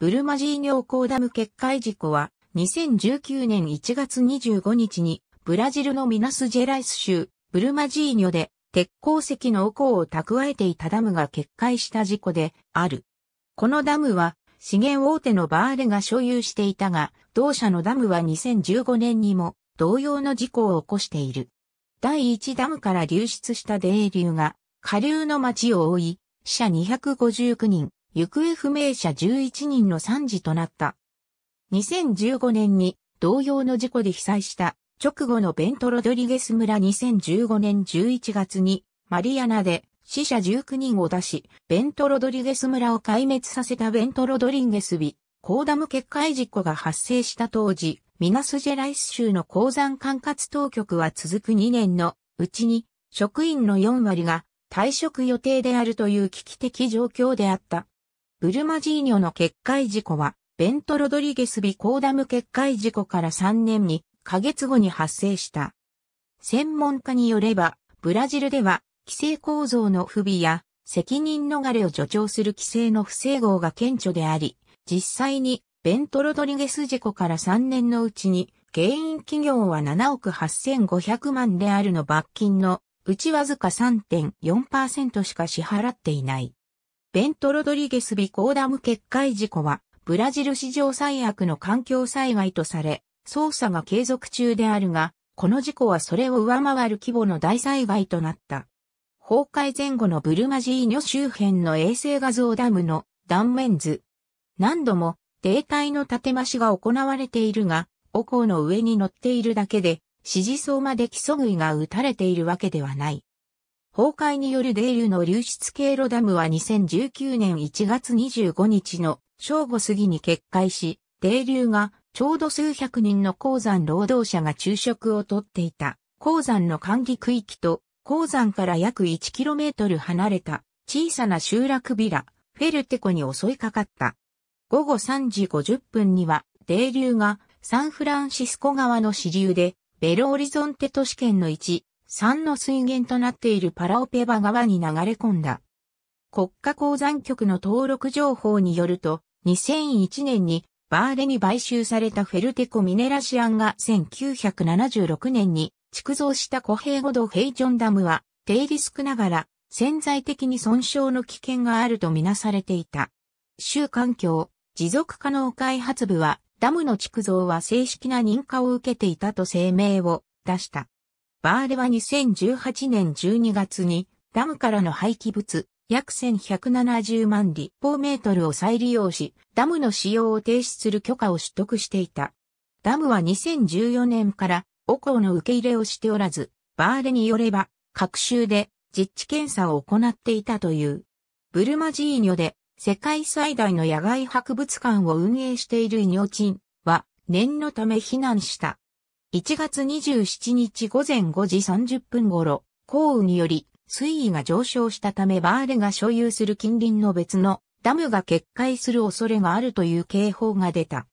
ブルマジーニコーダム決壊事故は、2019年1月25日に、ブラジルのミナスジェライス州、ブルマジーニョで、鉄鉱石の鉱を蓄えていたダムが決壊した事故である。このダムは、資源大手のバーレが所有していたが、同社のダムは2015年にも同様の事故を起こしている。第1ダムから流出した泥流が、下流の町を覆い、死者259人、行方不明者11人の惨事となった。2015年に同様の事故で被災した直後のベントロドリゲス村2015年11月にマリアナで死者19人を出し、ベントロドリゲス村を壊滅させたベントロドリゲスビ、コーダム決壊事故が発生した当時、ミナスジェライス州の鉱山管轄当局は続く2年のうちに職員の4割が退職予定であるという危機的状況であった。ブルマジーニョの決壊事故は、ベント・ロドリゲス・ビコーダム決壊事故から3年に、ヶ月後に発生した。専門家によれば、ブラジルでは、規制構造の不備や、責任逃れを助長する規制の不整合が顕著であり、実際に、ベント・ロドリゲス事故から3年のうちに、原因企業は7億8500万であるの罰金の、うちわずか3.4%しか支払っていない。ベント・ロドリゲス・ビコーダム決壊事故は、ブラジル史上最悪の環境災害とされ、捜査が継続中であるが、この事故はそれを上回る規模の大災害となった。崩壊前後のブルマジーニョ周辺の衛星画像ダムの断面図。何度もデータの建て増しが行われているが、お香の上に乗っているだけで、支持層まで基礎類が打たれているわけではない。崩壊による泥流の流出経路ダムは2019年1月25日の正午過ぎに決壊し、泥流がちょうど数百人の鉱山労働者が昼食をとっていた鉱山の管理区域と鉱山から約 1km 離れた小さな集落ビラ、フェルテコに襲いかかった。午後3時50分には泥流がサンフランシスコ川の支流でベロオリゾンテ都市圏の1山の水源となっているパラオペバ川に流れ込んだ。国家鉱山局の登録情報によると、2001年にバーレに買収されたフェルテコミネラシアンが1976年に築造した古平五度。ヘイジョンダムは低リスクながら潜在的に損傷の危険があるとみなされていた。州環境持続可能開発部はダムの築造は正式な認可を受けていたと声明を出した。バーレは2018年12月にダムからの廃棄物約1170万立方メートルを再利用し、ダムの使用を停止する許可を取得していた。ダムは2014年からおこうの受け入れをしておらず、バーレによれば、各州で実地検査を行っていたという。ブルマジーニョで世界最大の野外博物館を運営しているイニョチンは念のため避難した。1月27日午前5時30分頃、降雨により水位が上昇したためバーレが所有する近隣の別のダムが決壊する恐れがあるという警報が出た。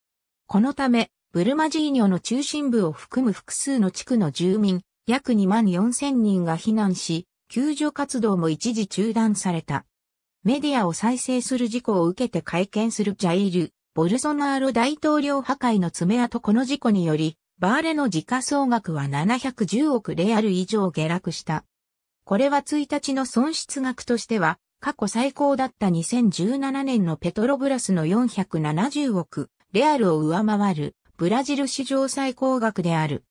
このため、ブルマジーニョの中心部を含む複数の地区の住民、約2万4千人が避難し、救助活動も一時中断された。メディアを再生する事故を受けて会見するジャイル、ボルソナーロ大統領破壊の爪痕この事故により、バーレの時価総額は710億レアル以上下落した。これは1日の損失額としては、過去最高だった2017年のペトロブラスの470億レアルを上回るブラジル史上最高額である。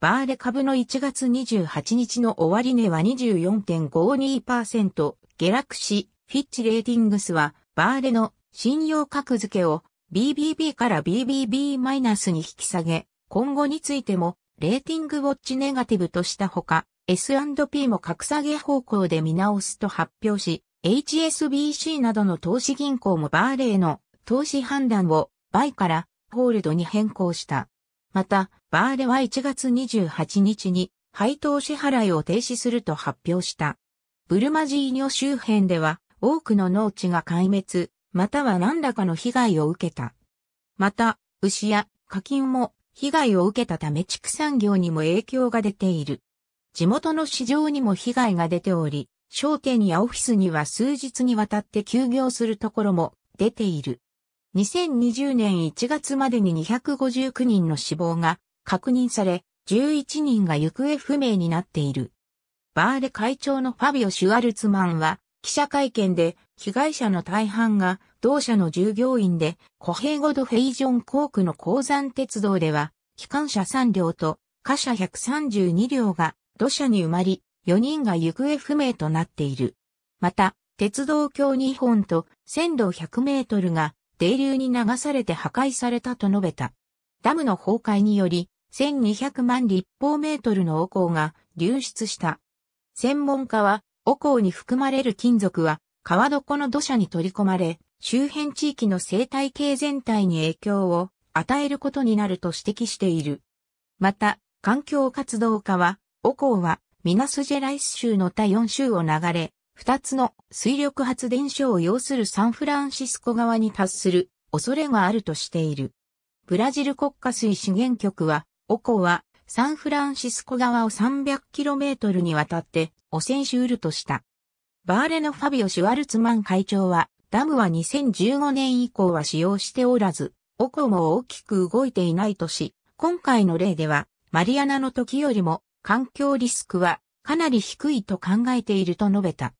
バーレ株の1月28日の終値は24.52%下落し、フィッチレーティングスはバーレの信用格付けを BBB から BBB- に引き下げ、今後についても、レーティングウォッチネガティブとしたほか、S&P も格下げ方向で見直すと発表し、HSBC などの投資銀行もバーレーの投資判断をバイからホールドに変更した。また、バーレは1月28日に配当支払いを停止すると発表した。ブルマジーニョ周辺では多くの農地が壊滅、または何らかの被害を受けた。また、牛や課金も被害を受けたため畜産業にも影響が出ている。地元の市場にも被害が出ており、商店やオフィスには数日にわたって休業するところも出ている。2020年1月までに259人の死亡が確認され、11人が行方不明になっている。バーレ会長のファビオ・シュワルツマンは記者会見で被害者の大半が同社の従業員で、コヘゴドフェイジョン航空の鉱山鉄道では、機関車3両と、貨車132両が土砂に埋まり、4人が行方不明となっている。また、鉄道橋2本と線路100メートルが泥流に流されて破壊されたと述べた。ダムの崩壊により、1200万立方メートルのお香が流出した。専門家は、お香に含まれる金属は、川床の土砂に取り込まれ、周辺地域の生態系全体に影響を与えることになると指摘している。また、環境活動家は、オコーはミナスジェライス州の他4州を流れ、2つの水力発電所を要するサンフランシスコ側に達する恐れがあるとしている。ブラジル国家水資源局は、オコーはサンフランシスコ側を 300km にわたって汚染しうるとした。バーレのファビオ・シュワルツマン会長は、ダムは2015年以降は使用しておらず、おこも大きく動いていないとし、今回の例では、マリアナの時よりも環境リスクはかなり低いと考えていると述べた。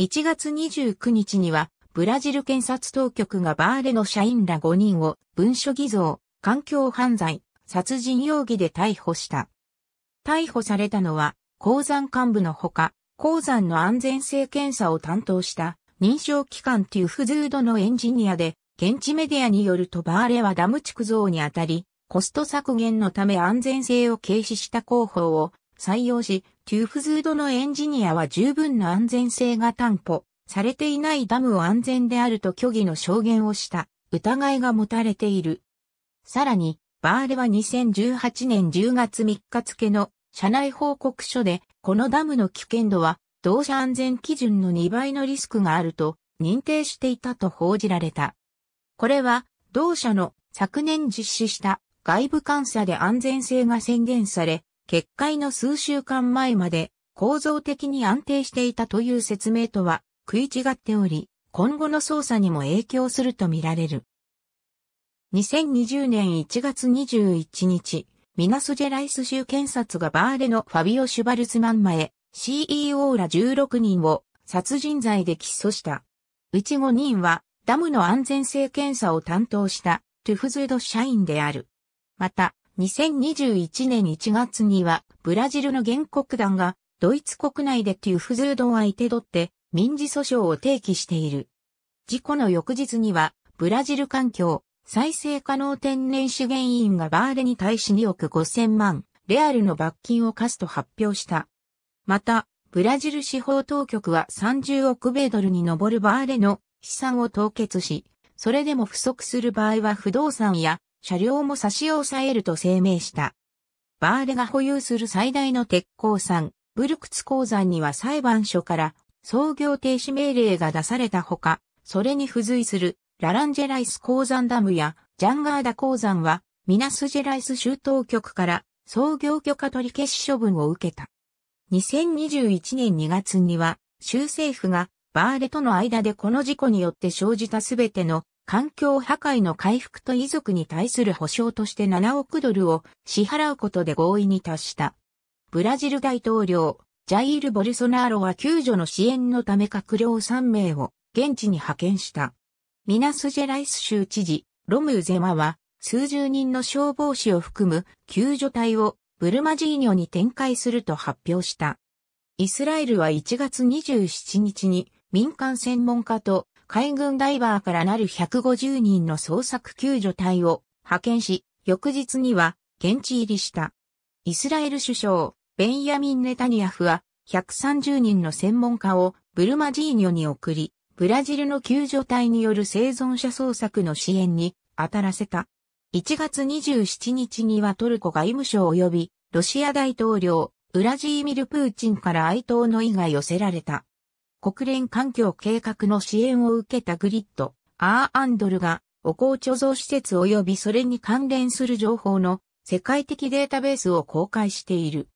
1月29日には、ブラジル検察当局がバーレの社員ら5人を文書偽造、環境犯罪、殺人容疑で逮捕した。逮捕されたのは、鉱山幹部のほか、鉱山の安全性検査を担当した認証機関テュフズードのエンジニアで、現地メディアによるとバーレはダム築造にあたり、コスト削減のため安全性を軽視した工法を採用し、テュフズードのエンジニアは十分な安全性が担保されていないダムを安全であると虚偽の証言をした疑いが持たれている。さらに、バーレは2018年10月3日付の社内報告書で、このダムの危険度は同社安全基準の2倍のリスクがあると認定していたと報じられた。これは同社の昨年実施した外部監査で安全性が宣言され、決壊の数週間前まで構造的に安定していたという説明とは食い違っており、今後の捜査にも影響するとみられる。2020年1月21日、ミナスジェライス州検察がバーレのファビオ・シュバルツマンマへ CEO ら16人を殺人罪で起訴した。うち5人はダムの安全性検査を担当したトゥフズード社員である。また、2021年1月にはブラジルの原告団がドイツ国内でトゥフズードを相手取って民事訴訟を提起している。事故の翌日にはブラジル環境再生可能天然資源委員がバーレに対し2億5000万レアルの罰金を課すと発表した。また、ブラジル司法当局は30億米ドルに上るバーレの資産を凍結し、それでも不足する場合は不動産や車両も差し押さえると声明した。バーレが保有する最大の鉄鉱山、ブルクツ鉱山には裁判所から操業停止命令が出されたほか、それに付随するラランジェライス鉱山ダムやジャンガーダ鉱山はミナスジェライス州当局から操業許可取り消し処分を受けた。2021年2月には、州政府がバーレとの間でこの事故によって生じたすべての環境破壊の回復と遺族に対する保障として7億ドルを支払うことで合意に達した。ブラジル大統領、ジャイル・ボルソナーロは救助の支援のため閣僚3名を現地に派遣した。ミナスジェライス州知事、ロムゼマは、数十人の消防士を含む救助隊をブルマジーニョに展開すると発表した。イスラエルは1月27日に民間専門家と海軍ダイバーからなる150人の捜索救助隊を派遣し、翌日には現地入りした。イスラエル首相、ベンヤミン・ネタニヤフは130人の専門家をブルマジーニョに送り、ブラジルの救助隊による生存者捜索の支援に当たらせた。1月27日にはトルコ外務省及びロシア大統領、ウラジーミル・プーチンから哀悼の意が寄せられた。国連環境計画の支援を受けたグリッド、アーアンドルが、お香貯蔵施設及びそれに関連する情報の世界的データベースを公開している。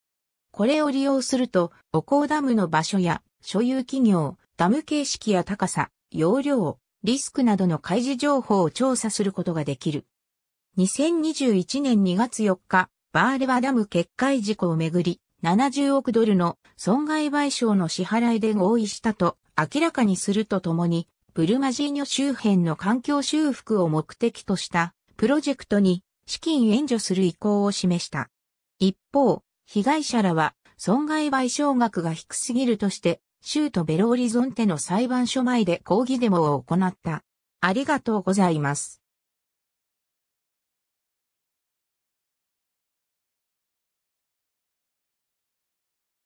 これを利用すると、お香ダムの場所や所有企業、ダム形式や高さ、容量、リスクなどの開示情報を調査することができる。2021年2月4日、バーレバダム決壊事故をめぐり、70億ドルの損害賠償の支払いで合意したと明らかにするとともに、ブルマジーニョ周辺の環境修復を目的としたプロジェクトに資金援助する意向を示した。一方、被害者らは損害賠償額が低すぎるとして、州都ベローリゾンテの裁判所前で抗議デモを行った。ありがとうございます。